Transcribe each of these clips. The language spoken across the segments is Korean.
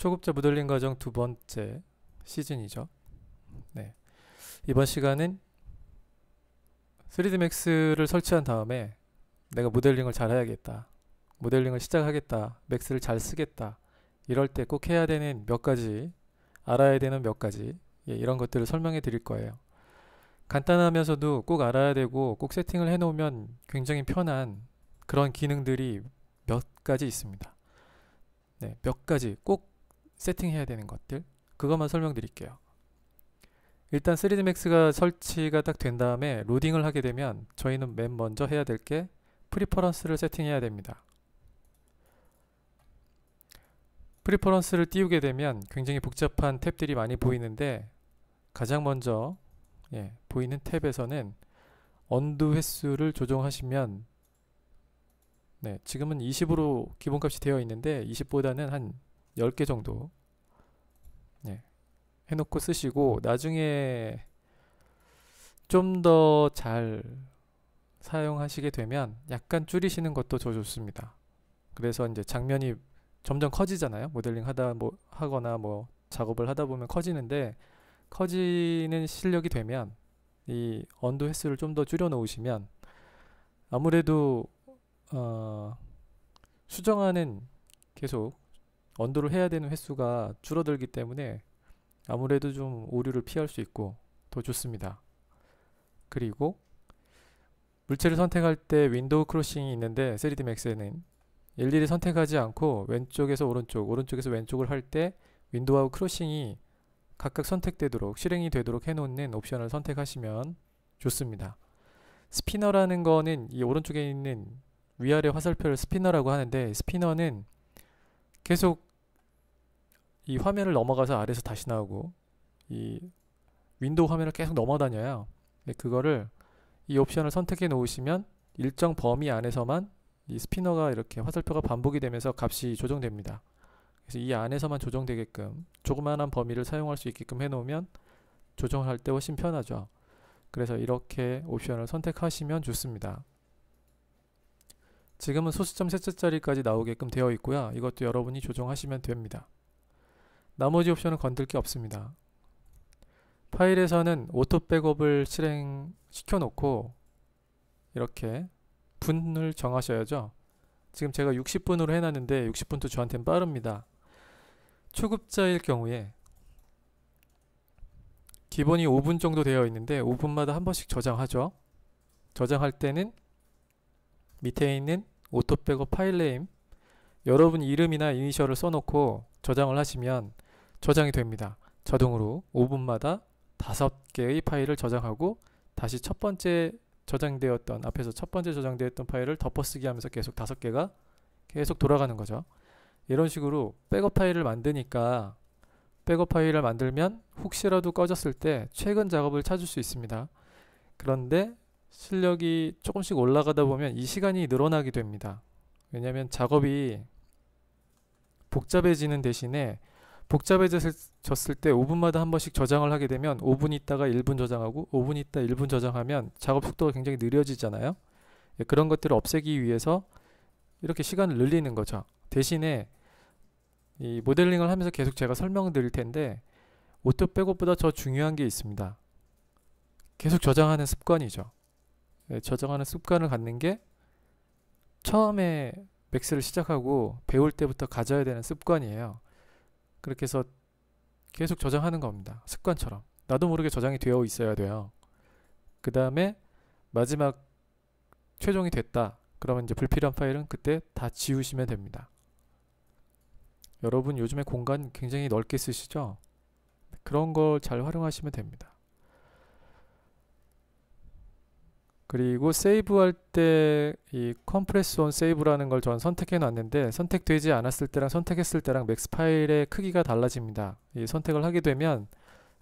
초급자 모델링 과정 두 번째 시즌이죠. 네. 이번 시간은 3D 맥스를 설치한 다음에 내가 모델링을 잘 해야겠다. 모델링을 시작하겠다. 맥스를 잘 쓰겠다. 이럴 때 꼭 해야 되는 몇 가지, 알아야 되는 몇 가지, 예, 이런 것들을 설명해 드릴 거예요. 간단하면서도 꼭 알아야 되고 꼭 세팅을 해 놓으면 굉장히 편한 그런 기능들이 몇 가지 있습니다. 네, 몇 가지 꼭 세팅해야 되는 것들 그것만 설명드릴게요. 일단 3D Max가 설치가 딱 된 다음에 로딩을 하게 되면 저희는 맨 먼저 해야 될 게 프리퍼런스를 세팅해야 됩니다. 프리퍼런스를 띄우게 되면 굉장히 복잡한 탭들이 많이 보이는데 가장 먼저 예, 보이는 탭에서는 언두 횟수를 조정하시면 네, 지금은 20으로 기본값이 되어 있는데 20보다는 한 10개 정도 네, 해놓고 쓰시고 나중에 좀 더 잘 사용하시게 되면 약간 줄이시는 것도 더 좋습니다. 그래서 이제 장면이 점점 커지잖아요. 모델링 하다 뭐 하거나 뭐 작업을 하다 보면 커지는데 커지는 실력이 되면 이 언도 횟수를 좀 더 줄여 놓으시면 아무래도 어, 수정하는 계속 언더를 해야 되는 횟수가 줄어들기 때문에 아무래도 좀 오류를 피할 수 있고 더 좋습니다. 그리고 물체를 선택할 때 윈도우 크로싱이 있는데 3D 맥스에는 일일이 선택하지 않고 왼쪽에서 오른쪽, 오른쪽에서 왼쪽을 할 때윈도우하 크로싱이 각각 선택되도록 실행이 되도록 해놓는 옵션을 선택하시면 좋습니다. 스피너라는 거는 이 오른쪽에 있는 위아래 화살표를 스피너라고 하는데 스피너는 계속 이 화면을 넘어가서 아래에서 다시 나오고 이 윈도우 화면을 계속 넘어다녀요. 그거를 이 옵션을 선택해 놓으시면 일정 범위 안에서만 이 스피너가 이렇게 화살표가 반복이 되면서 값이 조정됩니다. 그래서 이 안에서만 조정되게끔 조그만한 범위를 사용할 수 있게끔 해놓으면 조정할 때 훨씬 편하죠. 그래서 이렇게 옵션을 선택하시면 좋습니다. 지금은 소수점 셋째 자리까지 나오게끔 되어 있고요. 이것도 여러분이 조정하시면 됩니다. 나머지 옵션은 건들 게 없습니다. 파일에서는 오토 백업을 실행시켜 놓고 이렇게 분을 정하셔야죠. 지금 제가 60분으로 해놨는데 60분도 저한테는 빠릅니다. 초급자일 경우에 기본이 5분 정도 되어 있는데 5분마다 한 번씩 저장하죠. 저장할 때는 밑에 있는 오토백업 파일 네임, 여러분 이름이나 이니셜을 써놓고 저장을 하시면 저장이 됩니다. 자동으로 5분마다 5개의 파일을 저장하고 다시 첫 번째 저장되었던 앞에서 첫 번째 저장되었던 파일을 덮어쓰기 하면서 계속 5개가 계속 돌아가는 거죠. 이런 식으로 백업 파일을 만드니까 백업 파일을 만들면 혹시라도 꺼졌을 때 최근 작업을 찾을 수 있습니다. 그런데 실력이 조금씩 올라가다 보면 이 시간이 늘어나게 됩니다. 왜냐하면 작업이 복잡해지는 대신에 복잡해졌을 때 5분마다 한 번씩 저장을 하게 되면 5분 있다가 1분 저장하고 5분 있다 1분 저장하면 작업 속도가 굉장히 느려지잖아요. 예, 그런 것들을 없애기 위해서 이렇게 시간을 늘리는 거죠. 대신에 이 모델링을 하면서 계속 제가 설명드릴 텐데 오토백업보다 더 중요한 게 있습니다. 계속 저장하는 습관이죠. 네, 저장하는 습관을 갖는 게 처음에 맥스를 시작하고 배울 때부터 가져야 되는 습관이에요. 그렇게 해서 계속 저장하는 겁니다. 습관처럼. 나도 모르게 저장이 되어 있어야 돼요. 그 다음에 마지막 최종이 됐다. 그러면 이제 불필요한 파일은 그때 다 지우시면 됩니다. 여러분 요즘에 공간 굉장히 넓게 쓰시죠? 그런 걸 잘 활용하시면 됩니다. 그리고 세이브할 때 이 컴프레스 온 세이브라는 걸 저는 선택해 놨는데 선택되지 않았을 때랑 선택했을 때랑 맥스 파일의 크기가 달라집니다. 이 선택을 하게 되면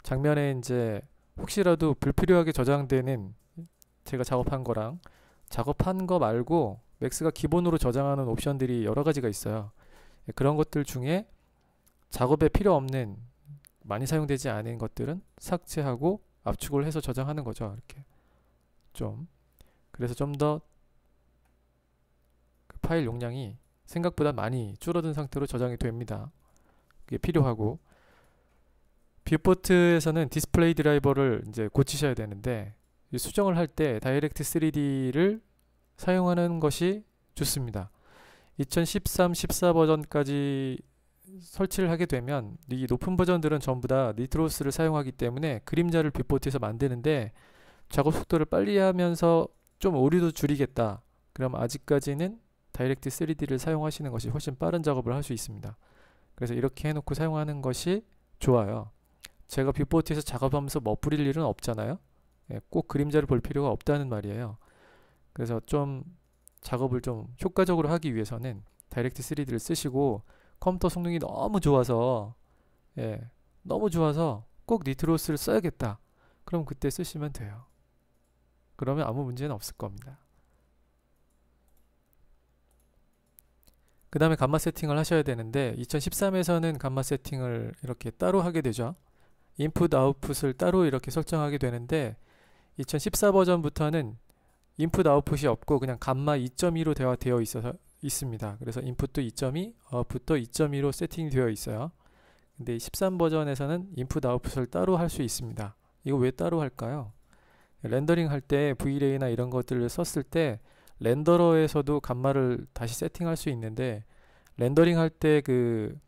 장면에 이제 혹시라도 불필요하게 저장되는 제가 작업한 거랑 작업한 거 말고 맥스가 기본으로 저장하는 옵션들이 여러 가지가 있어요. 예, 그런 것들 중에 작업에 필요 없는 많이 사용되지 않은 것들은 삭제하고 압축을 해서 저장하는 거죠. 이렇게 좀 그래서 좀더그 파일 용량이 생각보다 많이 줄어든 상태로 저장이 됩니다. 그게 필요하고 뷰포트에서는 디스플레이 드라이버를 이제 고치셔야 되는데 수정을 할 때 다이렉트 3D를 사용하는 것이 좋습니다. 2013, 14 버전까지 설치를 하게 되면 이 높은 버전들은 전부 다 니트로스를 사용하기 때문에 그림자를 뷰포트에서 만드는데 작업 속도를 빨리 하면서 좀 오류도 줄이겠다. 그럼 아직까지는 다이렉트 3D를 사용하시는 것이 훨씬 빠른 작업을 할 수 있습니다. 그래서 이렇게 해놓고 사용하는 것이 좋아요. 제가 뷰포트에서 작업하면서 멋부릴 뭐 일은 없잖아요. 예, 꼭 그림자를 볼 필요가 없다는 말이에요. 그래서 좀 작업을 좀 효과적으로 하기 위해서는 다이렉트 3D를 쓰시고 컴퓨터 성능이 너무 좋아서 예, 너무 좋아서 꼭 니트로스를 써야겠다. 그럼 그때 쓰시면 돼요. 그러면 아무 문제는 없을 겁니다. 그 다음에 감마 세팅을 하셔야 되는데 2013에서는 감마 세팅을 이렇게 따로 하게 되죠. 인풋 아웃풋을 따로 이렇게 설정하게 되는데 2014 버전부터는 인풋 아웃풋이 없고 그냥 감마 2.2로 되어, 되어 있어서 있습니다. 그래서 인풋도 2.2, 아웃풋도 2.2로 세팅되어 이 있어요. 근데 13 버전에서는 인풋 아웃풋을 따로 할 수 있습니다. 이거 왜 따로 할까요? 렌더링 할 때 V-ray나 이런 것들을 썼을 때 렌더러에서도 간마를 다시 세팅할 수 있는데 렌더링 할 때 그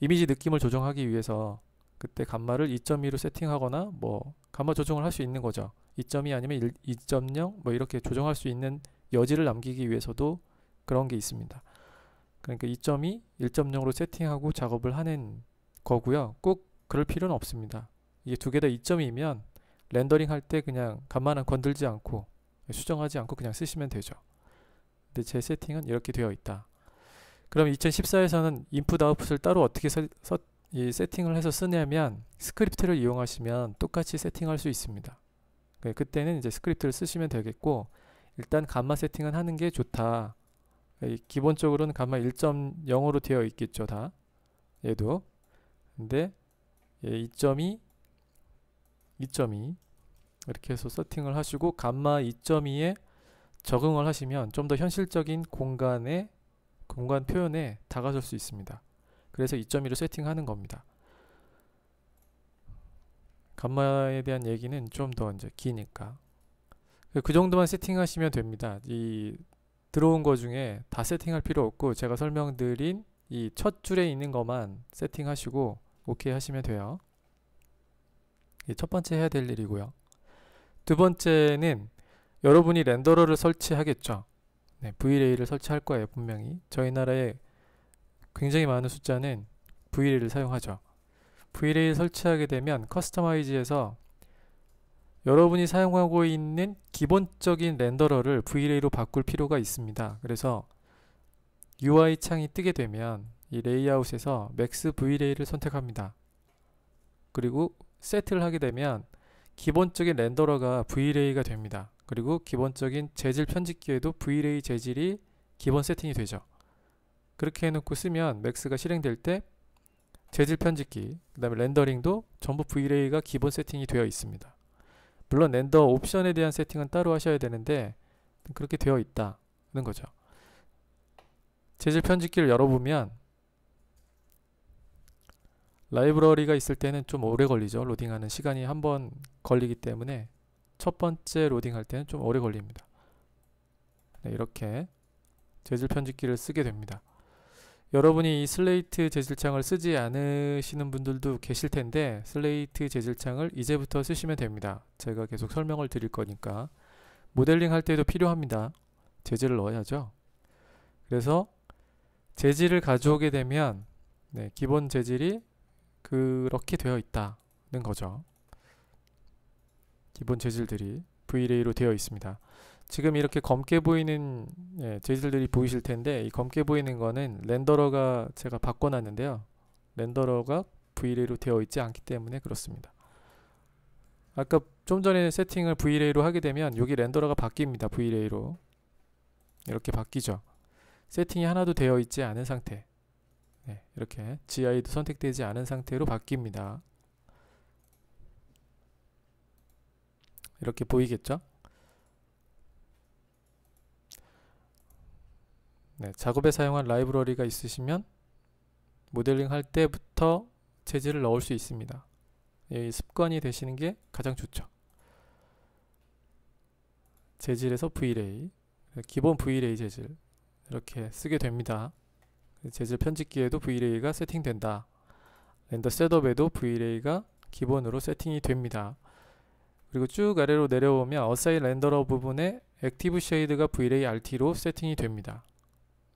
이미지 느낌을 조정하기 위해서 그때 간마를 2.2로 세팅하거나 뭐간마 조정을 할 수 있는 거죠. 2.2 아니면 2.0 뭐 이렇게 조정할 수 있는 여지를 남기기 위해서도 그런 게 있습니다. 그러니까 2.2, 1.0으로 세팅하고 작업을 하는 거고요. 꼭 그럴 필요는 없습니다. 이게 두 개 다 2.2면 렌더링 할 때 그냥 간만한 건들지 않고 수정하지 않고 그냥 쓰시면 되죠. 근데 제 세팅은 이렇게 되어 있다. 그럼 2014에서는 인풋 아웃풋을 따로 어떻게 서, 서, 이 세팅을 해서 쓰냐면 스크립트를 이용하시면 똑같이 세팅할 수 있습니다. 네, 그때는 이제 스크립트를 쓰시면 되겠고 일단 감마 세팅은 하는 게 좋다. 네, 기본적으로는 감마 1.0으로 되어 있겠죠 다. 얘도. 근데 2.2 예, 2.2 이렇게 해서 세팅을 하시고 감마 2.2에 적응을 하시면 좀 더 현실적인 공간에 공간 표현에 다가설 수 있습니다. 그래서 2.2로 세팅하는 겁니다. 감마에 대한 얘기는 좀 더 이제 기니까 그 정도만 세팅하시면 됩니다. 이 들어온 거 중에 다 세팅할 필요 없고 제가 설명드린 이 첫 줄에 있는 것만 세팅하시고 오케이 하시면 돼요. 예, 첫 번째 해야 될 일이고요. 두 번째는 여러분이 렌더러를 설치하겠죠. 네, VLA를 설치할 거예요, 분명히. 저희 나라에 굉장히 많은 숫자는 VLA를 사용하죠. VLA를 설치하게 되면 커스터마이즈에서 여러분이 사용하고 있는 기본적인 렌더러를 VLA로 바꿀 필요가 있습니다. 그래서 UI 창이 뜨게 되면 이 레이아웃에서 맥스 VLA를 선택합니다. 그리고 세트를 하게 되면 기본적인 렌더러가 VLA가 됩니다. 그리고 기본적인 재질 편집기에도 VLA 재질이 기본 세팅이 되죠. 그렇게 해놓고 쓰면 맥스가 실행될 때 재질 편집기, 그 다음에 렌더링도 전부 VLA가 기본 세팅이 되어 있습니다. 물론 렌더 옵션에 대한 세팅은 따로 하셔야 되는데 그렇게 되어 있다는 거죠. 재질 편집기를 열어보면 라이브러리가 있을 때는 좀 오래 걸리죠. 로딩하는 시간이 한 번 걸리기 때문에 첫 번째 로딩할 때는 좀 오래 걸립니다. 네, 이렇게 재질 편집기를 쓰게 됩니다. 여러분이 이 슬레이트 재질창을 쓰지 않으시는 분들도 계실 텐데 슬레이트 재질창을 이제부터 쓰시면 됩니다. 제가 계속 설명을 드릴 거니까 모델링 할 때도 필요합니다. 재질을 넣어야죠. 그래서 재질을 가져오게 되면 네, 기본 재질이 그렇게 되어 있다는 거죠. 기본 재질들이 VLA로 되어 있습니다. 지금 이렇게 검게 보이는 예, 재질들이 보이실 텐데 이 검게 보이는 거는 렌더러가 제가 바꿔놨는데요. 렌더러가 VLA로 되어 있지 않기 때문에 그렇습니다. 아까 좀 전에 세팅을 VLA로 하게 되면 여기 렌더러가 바뀝니다. VLA로 이렇게 바뀌죠. 세팅이 하나도 되어 있지 않은 상태 네, 이렇게 GI도 선택되지 않은 상태로 바뀝니다. 이렇게 보이겠죠? 네, 작업에 사용한 라이브러리가 있으시면 모델링 할 때부터 재질을 넣을 수 있습니다. 예, 습관이 되시는 게 가장 좋죠. 재질에서 VLAY, 기본 VLAY 재질 이렇게 쓰게 됩니다. 재질 편집기에도 VLA가 세팅된다. 렌더 셋업에도 VLA가 기본으로 세팅이 됩니다. 그리고 쭉 아래로 내려오면 어사이 렌더러 부분에 액티브 쉐이드가 VLA RT로 세팅이 됩니다.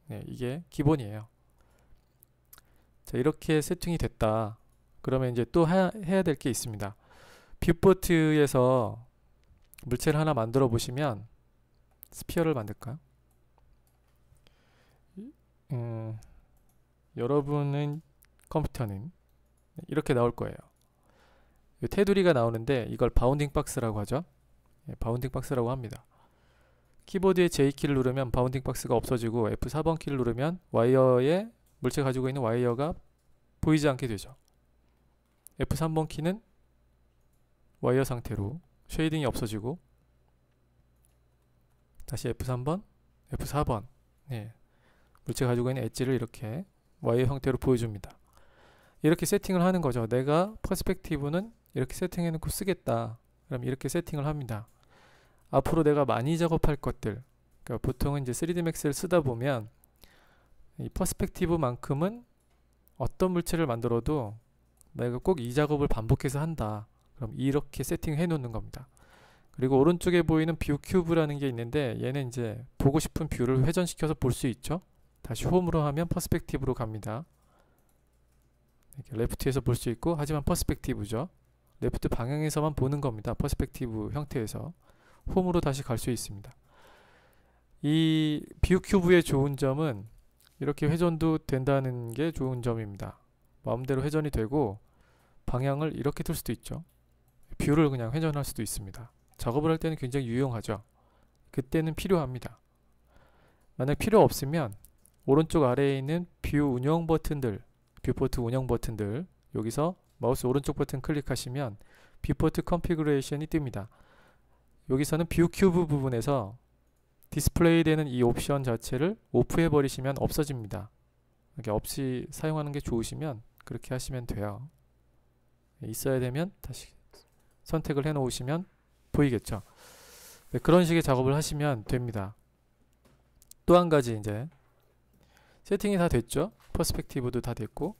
네, 이게 기본이에요. 자, 이렇게 세팅이 됐다. 그러면 이제 또 하, 해야 될 게 있습니다. 뷰포트에서 물체를 하나 만들어 보시면 스피어를 만들까요? 음, 여러분은 컴퓨터는 네, 이렇게 나올 거예요. 테두리가 나오는데 이걸 바운딩 박스라고 하죠. 예, 바운딩 박스라고 합니다. 키보드의 J키를 누르면 바운딩 박스가 없어지고 F4번 키를 누르면 와이어에 물체 가지고 있는 와이어가 보이지 않게 되죠. F3번 키는 와이어 상태로 쉐이딩이 없어지고 다시 F3번, F4번 예, 물체 가지고 있는 엣지를 이렇게 Y의 형태로 보여줍니다. 이렇게 세팅을 하는 거죠. 내가 퍼스펙티브는 이렇게 세팅해 놓고 쓰겠다. 그럼 이렇게 세팅을 합니다. 앞으로 내가 많이 작업할 것들. 그러니까 보통은 이제 3D Max를 쓰다 보면 이 퍼스펙티브만큼은 어떤 물체를 만들어도 내가 꼭 이 작업을 반복해서 한다. 그럼 이렇게 세팅해 놓는 겁니다. 그리고 오른쪽에 보이는 뷰 큐브라는 게 있는데 얘는 이제 보고 싶은 뷰를 회전시켜서 볼 수 있죠. 다시 홈으로 하면 퍼스펙티브로 갑니다. 이렇게 레프트에서 볼 수 있고 하지만 퍼스펙티브죠. 레프트 방향에서만 보는 겁니다. 퍼스펙티브 형태에서 홈으로 다시 갈 수 있습니다. 이 뷰 큐브의 좋은 점은 이렇게 회전도 된다는 게 좋은 점입니다. 마음대로 회전이 되고 방향을 이렇게 틀 수도 있죠. 뷰를 그냥 회전할 수도 있습니다. 작업을 할 때는 굉장히 유용하죠. 그때는 필요합니다. 만약 필요 없으면 오른쪽 아래에 있는 뷰 운영 버튼들 뷰포트 운영 버튼들 여기서 마우스 오른쪽 버튼 클릭하시면 뷰포트 컨피그레이션이 뜹니다 여기서는 뷰 큐브 부분에서 디스플레이 되는 이 옵션 자체를 오프해 버리시면 없어집니다 이렇게 없이 사용하는 게 좋으시면 그렇게 하시면 돼요 예, 있어야 되면 다시 선택을 해 놓으시면 보이겠죠 네, 그런 식의 작업을 하시면 됩니다 또 한 가지 이제 세팅이 다 됐죠 퍼스펙티브도 다 됐고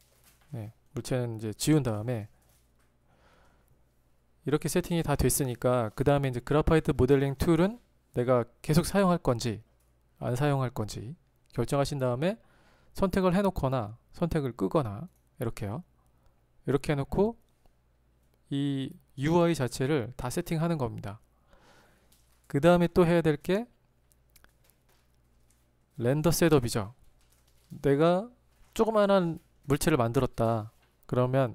네, 물체는 이제 지운 다음에 이렇게 세팅이 다 됐으니까 그 다음에 이제 그래파이트 모델링 툴은 내가 계속 사용할 건지 안 사용할 건지 결정하신 다음에 선택을 해놓거나 선택을 끄거나 이렇게요 이렇게 해놓고 이 UI 자체를 다 세팅하는 겁니다 그 다음에 또 해야 될 게 렌더 셋업이죠 내가 조그만한 물체를 만들었다. 그러면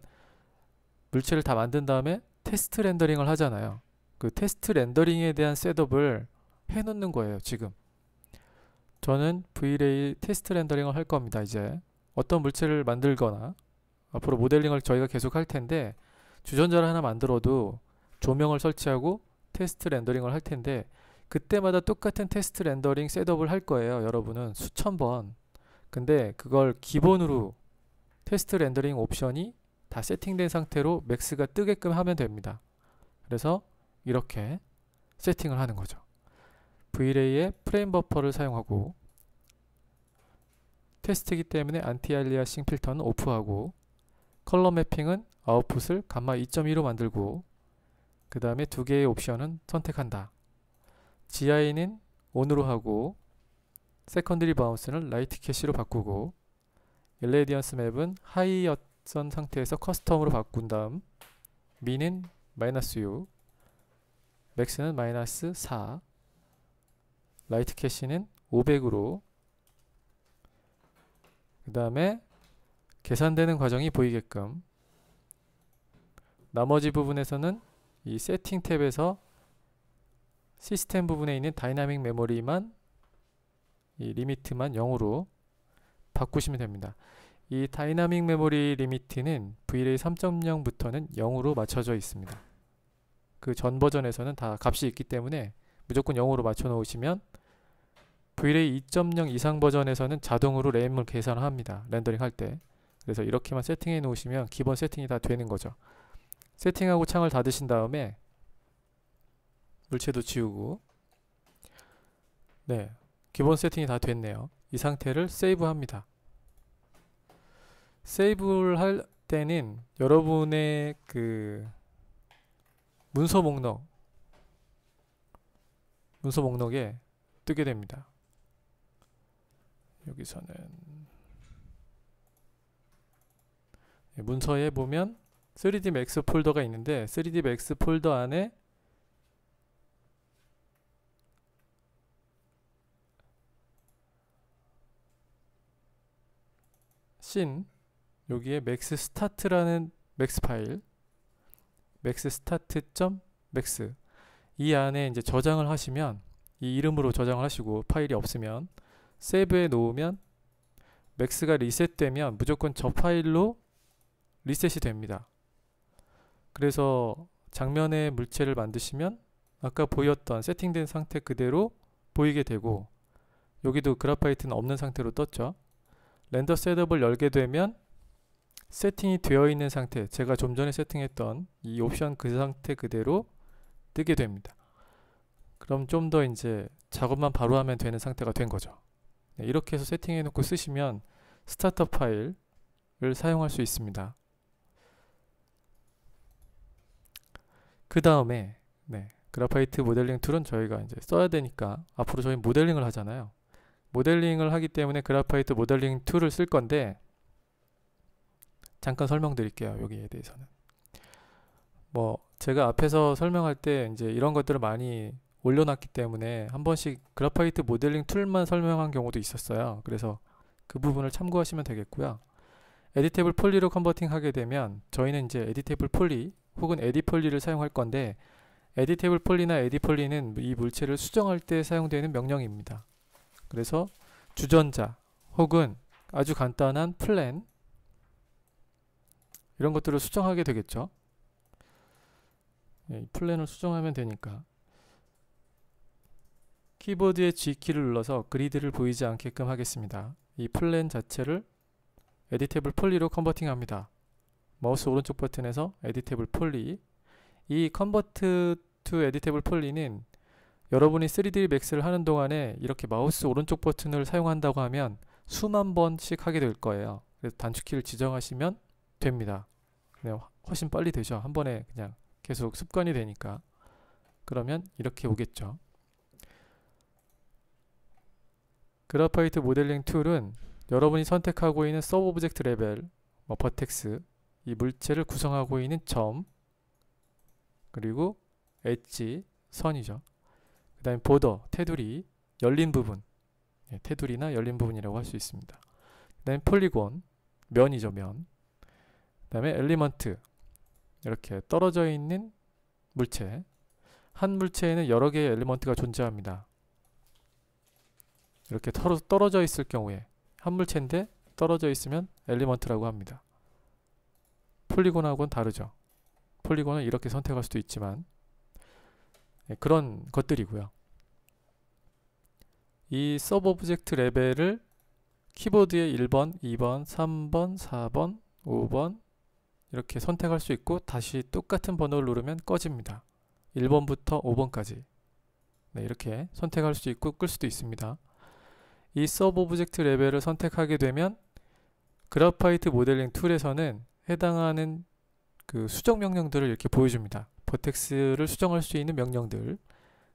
물체를 다 만든 다음에 테스트 렌더링을 하잖아요. 그 테스트 렌더링에 대한 셋업을 해놓는 거예요, 지금. 저는 V-Ray 테스트 렌더링을 할 겁니다, 이제. 어떤 물체를 만들거나 앞으로 모델링을 저희가 계속 할 텐데 주전자를 하나 만들어도 조명을 설치하고 테스트 렌더링을 할 텐데 그때마다 똑같은 테스트 렌더링 셋업을 할 거예요, 여러분은. 수천 번. 근데 그걸 기본으로 테스트 렌더링 옵션이 다 세팅된 상태로 맥스가 뜨게끔 하면 됩니다. 그래서 이렇게 세팅을 하는 거죠. v r a y 의 프레임 버퍼를 사용하고 테스트이기 때문에 안티알리아싱 필터는 오프하고 컬러 매핑은 아웃풋을 감마 2.2로 만들고 그 다음에 두 개의 옵션은 선택한다. GI는 o 으로 하고 세컨드리 바운스는 라이트 캐시로 바꾸고 엘레디언스 맵은 하이였던 상태에서 커스텀으로 바꾼 다음 민은 마이너스 6 맥스는 마이너스 4 라이트 캐시는 500으로 그 다음에 계산되는 과정이 보이게끔 나머지 부분에서는 이 세팅 탭에서 시스템 부분에 있는 다이나믹 메모리만 이 리미트만 0으로 바꾸시면 됩니다. 이 다이나믹 메모리 리미트는 VLA 3.0부터는 0으로 맞춰져 있습니다. 그 전 버전에서는 다 값이 있기 때문에 무조건 0으로 맞춰 놓으시면 VLA 2.0 이상 버전에서는 자동으로 레 램을 계산합니다. 렌더링 할 때. 그래서 이렇게만 세팅해 놓으시면 기본 세팅이 다 되는 거죠. 세팅하고 창을 닫으신 다음에 물체도 지우고 네 기본 세팅이 다 됐네요 이 상태를 세이브 합니다 세이브를 할 때는 여러분의 그 문서 목록 문서 목록에 뜨게 됩니다 여기서는 예, 문서에 보면 3D Max 폴더가 있는데 3D Max 폴더 안에 씬 여기에 맥스 스타트라는 맥스 파일 맥스 스타트 a r t 이 안에 이제 저장을 하시면 이 이름으로 저장을 하시고 파일이 없으면 세이브에 놓으면 맥스가 리셋되면 무조건 저 파일로 리셋이 됩니다. 그래서 장면의 물체를 만드시면 아까 보였던 세팅된 상태 그대로 보이게 되고 여기도 그래파이트는 없는 상태로 떴죠. 렌더 셋업을 열게 되면 세팅이 되어 있는 상태 제가 좀 전에 세팅했던 이 옵션 그 상태 그대로 뜨게 됩니다 그럼 좀 더 이제 작업만 바로 하면 되는 상태가 된 거죠 네, 이렇게 해서 세팅해 놓고 쓰시면 스타터 파일을 사용할 수 있습니다 그 다음에 네, 그래파이트 모델링 툴은 저희가 이제 써야 되니까 앞으로 저희 모델링을 하잖아요 모델링을 하기 때문에 그래파이트 모델링 툴을 쓸 건데 잠깐 설명드릴게요. 여기에 대해서는. 뭐 제가 앞에서 설명할 때 이제 이런 것들을 많이 올려놨기 때문에 한 번씩 그래파이트 모델링 툴만 설명한 경우도 있었어요. 그래서 그 부분을 참고하시면 되겠고요. 에디테이블 폴리로 컨버팅 하게 되면 저희는 이제 에디테이블 폴리 혹은 에디 폴리를 사용할 건데 에디테이블 폴리나 에디 폴리는 이 물체를 수정할 때 사용되는 명령입니다. 그래서 주전자 혹은 아주 간단한 플랜 이런 것들을 수정하게 되겠죠. 예, 플랜을 수정하면 되니까 키보드의 G키를 눌러서 그리드를 보이지 않게끔 하겠습니다. 이 플랜 자체를 에디테블 폴리로 컨버팅합니다. 마우스 오른쪽 버튼에서 에디테블 폴리 이 컨버트 투 에디테블 폴리는 여러분이 3D 맥스를 하는 동안에 이렇게 마우스 오른쪽 버튼을 사용한다고 하면 수만 번씩 하게 될 거예요. 그래서 단축키를 지정하시면 됩니다. 네, 훨씬 빨리 되죠. 한 번에 그냥 계속 습관이 되니까. 그러면 이렇게 오겠죠. 그래파이트 모델링 툴은 여러분이 선택하고 있는 서브 오브젝트 레벨, 뭐 버텍스, 이 물체를 구성하고 있는 점, 그리고 엣지, 선이죠. 그 다음에 보더, 테두리, 열린 부분 예, 테두리나 열린 부분이라고 할 수 있습니다. 그 다음에 폴리곤, 면이죠 면. 그 다음에 엘리먼트 이렇게 떨어져 있는 물체 한 물체에는 여러 개의 엘리먼트가 존재합니다. 이렇게 떨어져 있을 경우에 한 물체인데 떨어져 있으면 엘리먼트라고 합니다. 폴리곤하고는 다르죠. 폴리곤은 이렇게 선택할 수도 있지만 네, 그런 것들이고요. 이 서브 오브젝트 레벨을 키보드에 1번, 2번, 3번, 4번, 5번 이렇게 선택할 수 있고 다시 똑같은 번호를 누르면 꺼집니다. 1번부터 5번까지 네, 이렇게 선택할 수 있고 끌 수도 있습니다. 이 서브 오브젝트 레벨을 선택하게 되면 그래파이트 모델링 툴에서는 해당하는 그 수정 명령들을 이렇게 보여줍니다. 보텍스를 수정할 수 있는 명령들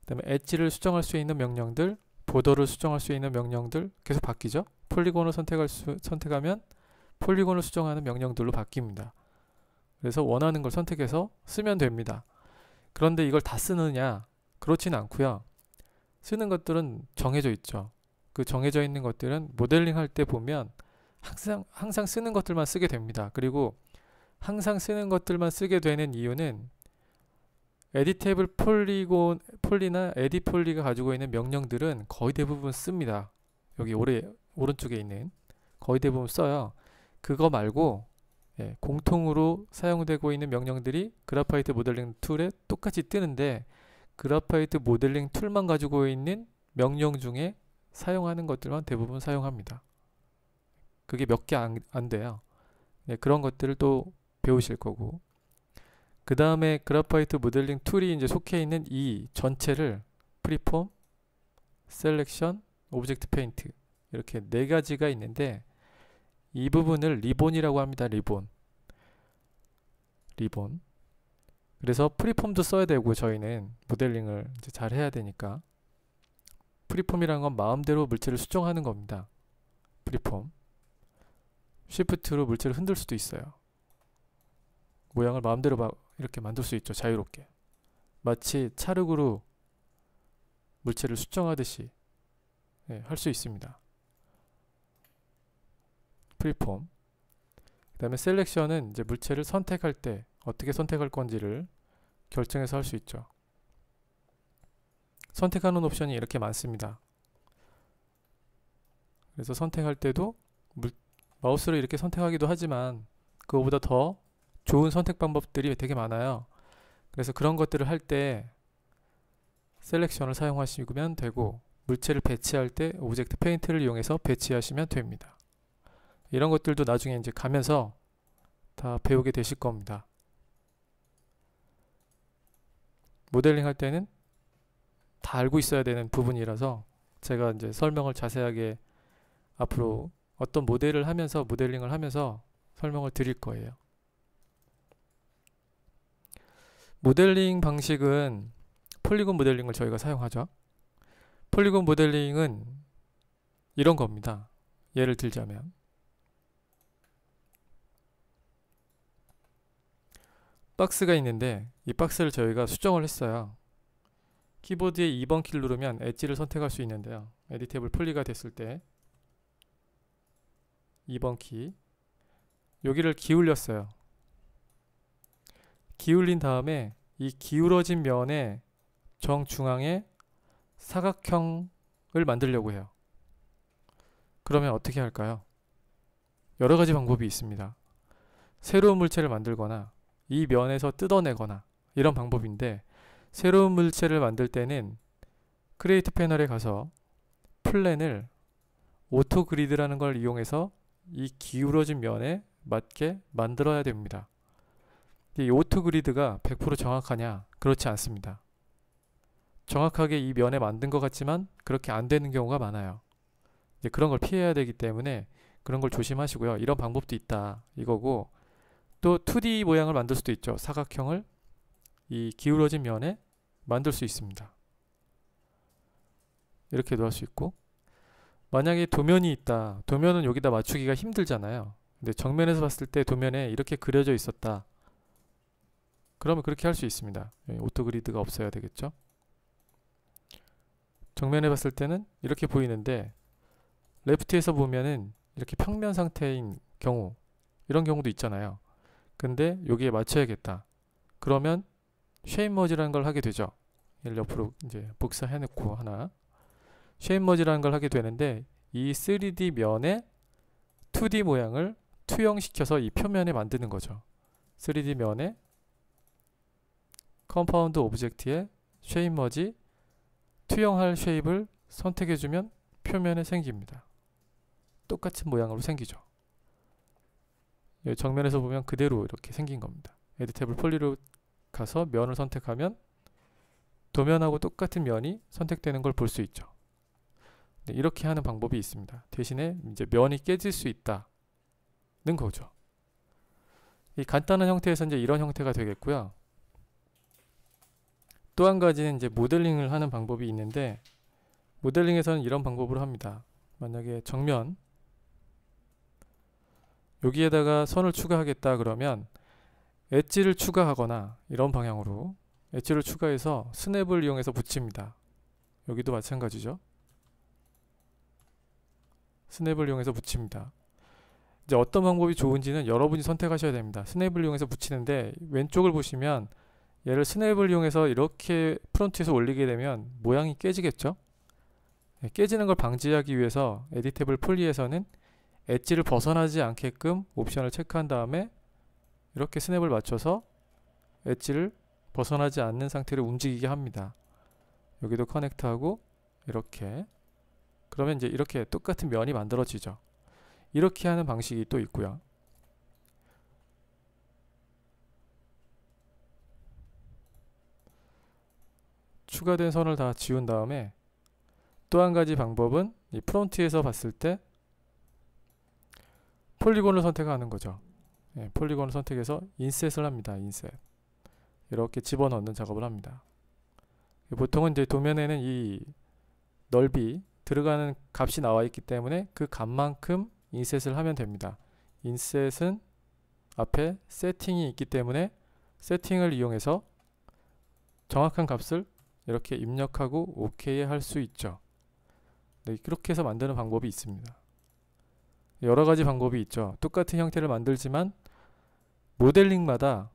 그다음에 엣지를 수정할 수 있는 명령들 보더를 수정할 수 있는 명령들 계속 바뀌죠 폴리곤을 선택할 수, 선택하면 폴리곤을 수정하는 명령들로 바뀝니다 그래서 원하는 걸 선택해서 쓰면 됩니다 그런데 이걸 다 쓰느냐 그렇진 않고요 쓰는 것들은 정해져 있죠 그 정해져 있는 것들은 모델링 할 때 보면 항상 항상 쓰는 것들만 쓰게 됩니다 그리고 항상 쓰는 것들만 쓰게 되는 이유는 에디테이블 폴리곤 폴리나 에디 폴리가 가지고 있는 명령들은 거의 대부분 씁니다. 여기 오래 오른쪽에 있는 거의 대부분 써요. 그거 말고 예, 공통으로 사용되고 있는 명령들이 그래파이트 모델링 툴에 똑같이 뜨는데 그래파이트 모델링 툴만 가지고 있는 명령 중에 사용하는 것들만 대부분 사용합니다. 그게 몇 개 안 돼요. 네, 그런 것들을 또 배우실 거고 그 다음에 그래파이트 모델링 툴이 이제 속해 있는 이 전체를 프리폼, 셀렉션, 오브젝트 페인트 이렇게 네 가지가 있는데 이 부분을 리본이라고 합니다. 리본. 리본. 그래서 프리폼도 써야 되고 저희는 모델링을 이제 잘 해야 되니까 프리폼이란 건 마음대로 물체를 수정하는 겁니다. 프리폼. 쉬프트로 물체를 흔들 수도 있어요. 모양을 마음대로 바, 이렇게 만들 수 있죠. 자유롭게. 마치 찰흙으로 물체를 수정하듯이 네, 예, 할수 있습니다. 프리폼. 그 다음에 셀렉션은 이제 물체를 선택할 때 어떻게 선택할 건지를 결정해서 할 수 있죠. 선택하는 옵션이 이렇게 많습니다. 그래서 선택할 때도 물, 마우스를 이렇게 선택하기도 하지만 그거보다 더 좋은 선택 방법들이 되게 많아요. 그래서 그런 것들을 할 때 셀렉션을 사용하시면 되고 물체를 배치할 때 오브젝트 페인트를 이용해서 배치하시면 됩니다. 이런 것들도 나중에 이제 가면서 다 배우게 되실 겁니다. 모델링 할 때는 다 알고 있어야 되는 부분이라서 제가 이제 설명을 자세하게 앞으로 어떤 모델을 하면서 모델링을 하면서 설명을 드릴 거예요. 모델링 방식은 폴리곤 모델링을 저희가 사용하죠. 폴리곤 모델링은 이런 겁니다. 예를 들자면 박스가 있는데 이 박스를 저희가 수정을 했어요. 키보드의 2번 키를 누르면 엣지를 선택할 수 있는데요. 에디테이블 폴리가 됐을 때 2번 키 여기를 기울였어요. 기울인 다음에 이 기울어진 면의 정중앙에 사각형을 만들려고 해요. 그러면 어떻게 할까요? 여러 가지 방법이 있습니다. 새로운 물체를 만들거나 이 면에서 뜯어내거나 이런 방법인데 새로운 물체를 만들 때는 크리에이트 패널에 가서 플랜을 오토그리드라는 걸 이용해서 이 기울어진 면에 맞게 만들어야 됩니다. 이 오토그리드가 100% 정확하냐? 그렇지 않습니다. 정확하게 이 면에 만든 것 같지만 그렇게 안 되는 경우가 많아요. 이제 그런 걸 피해야 되기 때문에 그런 걸 조심하시고요. 이런 방법도 있다 이거고 또 2D 모양을 만들 수도 있죠. 사각형을 이 기울어진 면에 만들 수 있습니다. 이렇게도 할 수 있고 만약에 도면이 있다. 도면은 여기다 맞추기가 힘들잖아요. 근데 정면에서 봤을 때 도면에 이렇게 그려져 있었다. 그러면 그렇게 할 수 있습니다. 예, 오토그리드가 없어야 되겠죠. 정면에 봤을 때는 이렇게 보이는데 레프트에서 보면은 이렇게 평면 상태인 경우 이런 경우도 있잖아요. 근데 여기에 맞춰야겠다. 그러면 쉐인 머지라는 걸 하게 되죠. 얘를 옆으로 이제 복사해 놓고 하나 쉐인 머지라는 걸 하게 되는데 이 3D 면에 2D 모양을 투영시켜서 이 표면에 만드는 거죠. 3D 면에 컴파운드 오브젝트에 쉐입머지 투영할 쉐입을 선택해주면 표면에 생깁니다. 똑같은 모양으로 생기죠. 정면에서 보면 그대로 이렇게 생긴 겁니다. 에디 탭을 폴리로 가서 면을 선택하면 도면하고 똑같은 면이 선택되는 걸 볼 수 있죠. 네, 이렇게 하는 방법이 있습니다. 대신에 이제 면이 깨질 수 있다는 거죠. 이 간단한 형태에서 이제 이런 형태가 되겠고요. 또한 가지는 이제 모델링을 하는 방법이 있는데 모델링에서는 이런 방법으로 합니다. 만약에 정면 여기에다가 선을 추가하겠다 그러면 엣지를 추가하거나 이런 방향으로 엣지를 추가해서 스냅을 이용해서 붙입니다. 여기도 마찬가지죠. 스냅을 이용해서 붙입니다. 이제 어떤 방법이 좋은지는 여러분이 선택하셔야 됩니다. 스냅을 이용해서 붙이는데 왼쪽을 보시면 얘를 스냅을 이용해서 이렇게 프론트에서 올리게 되면 모양이 깨지겠죠 예, 깨지는 걸 방지하기 위해서 에디테블 폴리에서는 엣지를 벗어나지 않게끔 옵션을 체크한 다음에 이렇게 스냅을 맞춰서 엣지를 벗어나지 않는 상태로 움직이게 합니다 여기도 커넥트하고 이렇게 그러면 이제 이렇게 똑같은 면이 만들어지죠 이렇게 하는 방식이 또 있고요 추가된 선을 다 지운 다음에 또 한 가지 방법은 이 프론트에서 봤을 때 폴리곤을 선택하는 거죠. 예, 폴리곤을 선택해서 인셋을 합니다. 인셋. 이렇게 집어넣는 작업을 합니다. 보통은 이제 도면에는 이 넓이 들어가는 값이 나와 있기 때문에 그 값만큼 인셋을 하면 됩니다. 인셋은 앞에 세팅이 있기 때문에 세팅을 이용해서 정확한 값을 이렇게 입력하고 OK 할 수 있죠. 네, 그렇게 해서 만드는 방법이 있습니다. 여러 가지 방법이 있죠. 똑같은 형태를 만들지만 모델링마다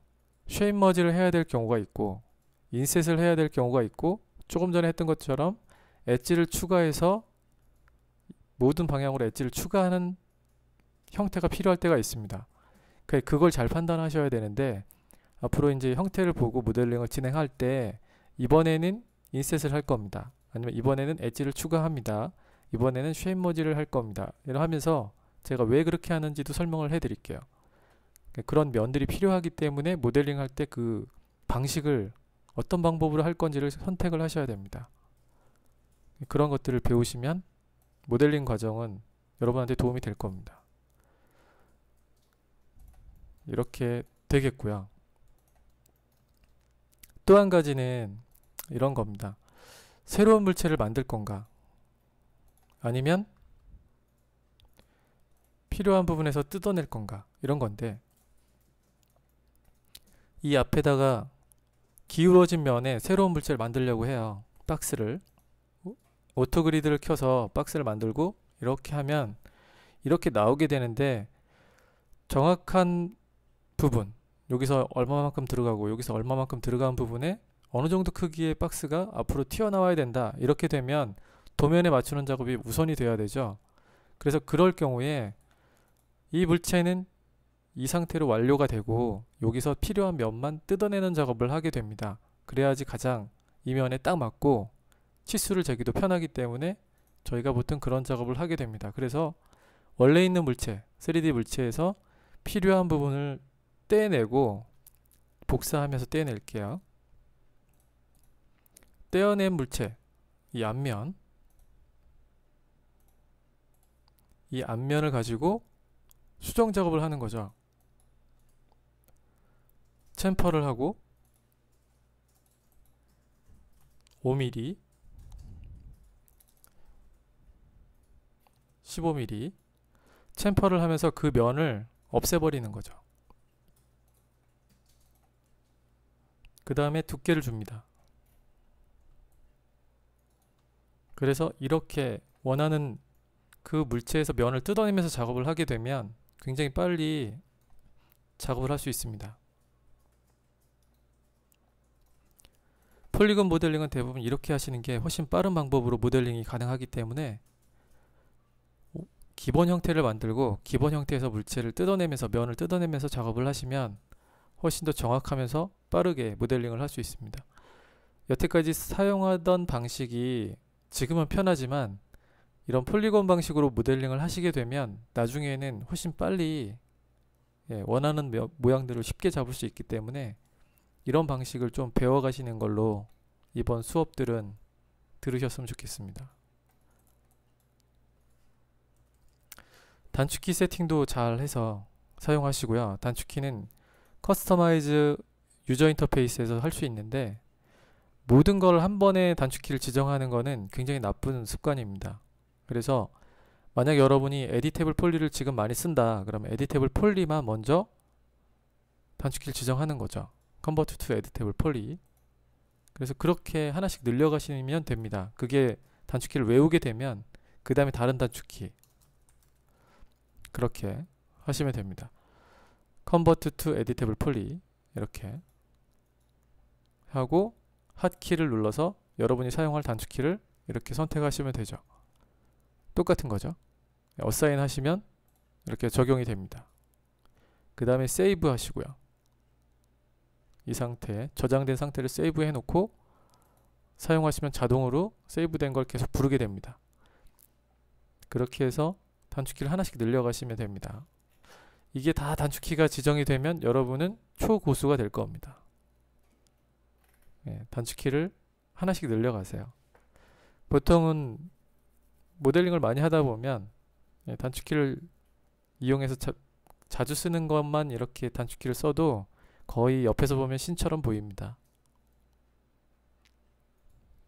쉐입 머지를 해야 될 경우가 있고 인셋을 해야 될 경우가 있고 조금 전에 했던 것처럼 엣지를 추가해서 모든 방향으로 엣지를 추가하는 형태가 필요할 때가 있습니다. 그러니까 그걸 잘 판단하셔야 되는데 앞으로 이제 형태를 보고 모델링을 진행할 때 이번에는 인셋을 할 겁니다. 아니면 이번에는 엣지를 추가합니다. 이번에는 쉐인머지를 할 겁니다. 이런 하면서 제가 왜 그렇게 하는지도 설명을 해드릴게요. 그러니까 그런 면들이 필요하기 때문에 모델링 할 때 그 방식을 어떤 방법으로 할 건지를 선택을 하셔야 됩니다. 그런 것들을 배우시면 모델링 과정은 여러분한테 도움이 될 겁니다. 이렇게 되겠고요. 또한 가지는 이런 겁니다. 새로운 물체를 만들 건가? 아니면 필요한 부분에서 뜯어낼 건가? 이런 건데 이 앞에다가 기울어진 면에 새로운 물체를 만들려고 해요. 박스를 오토그리드를 켜서 박스를 만들고 이렇게 하면 이렇게 나오게 되는데 정확한 부분 여기서 얼마만큼 들어가고 여기서 얼마만큼 들어간 부분에 어느 정도 크기의 박스가 앞으로 튀어나와야 된다 이렇게 되면 도면에 맞추는 작업이 우선이 되어야 되죠 그래서 그럴 경우에 이 물체는 이 상태로 완료가 되고 여기서 필요한 면만 뜯어내는 작업을 하게 됩니다 그래야지 가장 이면에 딱 맞고 치수를 재기도 편하기 때문에 저희가 보통 그런 작업을 하게 됩니다 그래서 원래 있는 물체 3D 물체에서 필요한 부분을 떼내고 복사하면서 떼낼게요 떼어낸 물체, 이 앞면 이 앞면을 가지고 수정 작업을 하는 거죠. 챔퍼를 하고 5mm 15mm 챔퍼를 하면서 그 면을 없애버리는 거죠. 그 다음에 두께를 줍니다. 그래서 이렇게 원하는 그 물체에서 면을 뜯어내면서 작업을 하게 되면 굉장히 빨리 작업을 할 수 있습니다. 폴리곤 모델링은 대부분 이렇게 하시는 게 훨씬 빠른 방법으로 모델링이 가능하기 때문에 기본 형태를 만들고 기본 형태에서 물체를 뜯어내면서 면을 뜯어내면서 작업을 하시면 훨씬 더 정확하면서 빠르게 모델링을 할 수 있습니다. 여태까지 사용하던 방식이 지금은 편하지만 이런 폴리곤 방식으로 모델링을 하시게 되면 나중에는 훨씬 빨리 예, 원하는 모양들을 쉽게 잡을 수 있기 때문에 이런 방식을 좀 배워가시는 걸로 이번 수업들은 들으셨으면 좋겠습니다. 단축키 세팅도 잘 해서 사용하시고요. 단축키는 커스터마이즈 유저 인터페이스에서 할 수 있는데 모든 걸 한 번에 단축키를 지정하는 것은 굉장히 나쁜 습관입니다. 그래서 만약 여러분이 에디테블 폴리를 지금 많이 쓴다. 그러면 에디테블 폴리만 먼저 단축키를 지정하는 거죠. 컨버트 투 에디테블 폴리. 그래서 그렇게 하나씩 늘려가시면 됩니다. 그게 단축키를 외우게 되면 그 다음에 다른 단축키 그렇게 하시면 됩니다. 컨버트 투 에디테블 폴리 이렇게 하고 핫키를 눌러서 여러분이 사용할 단축키를 이렇게 선택하시면 되죠. 똑같은 거죠. 어사인 하시면 이렇게 적용이 됩니다. 그 다음에 세이브 하시고요. 이 상태, 저장된 상태를 세이브 해놓고 사용하시면 자동으로 세이브된 걸 계속 부르게 됩니다. 그렇게 해서 단축키를 하나씩 늘려가시면 됩니다. 이게 다 단축키가 지정이 되면 여러분은 초고수가 될 겁니다. 예, 단축키를 하나씩 늘려가세요. 보통은 모델링을 많이 하다 보면 예, 단축키를 이용해서 자, 자주 쓰는 것만 이렇게 단축키를 써도 거의 옆에서 보면 신처럼 보입니다.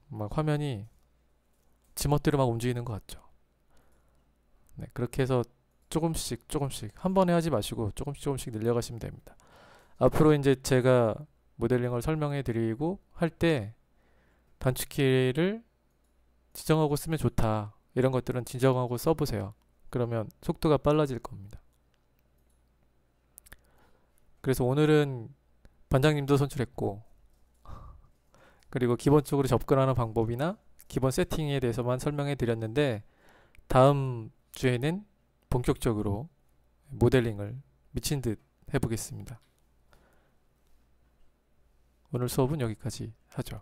막 화면이 지멋대로 막 움직이는 것 같죠. 네, 그렇게 해서 조금씩 조금씩 한 번에 하지 마시고 조금씩 조금씩 늘려가시면 됩니다. 앞으로 이제 제가 모델링을 설명해 드리고 할 때 단축키를 지정하고 쓰면 좋다 이런 것들은 지정하고 써보세요 그러면 속도가 빨라질 겁니다 그래서 오늘은 반장님도 선출했고 그리고 기본적으로 접근하는 방법이나 기본 세팅에 대해서만 설명해 드렸는데 다음 주에는 본격적으로 모델링을 미친 듯 해보겠습니다. 오늘 수업은 여기까지 하죠.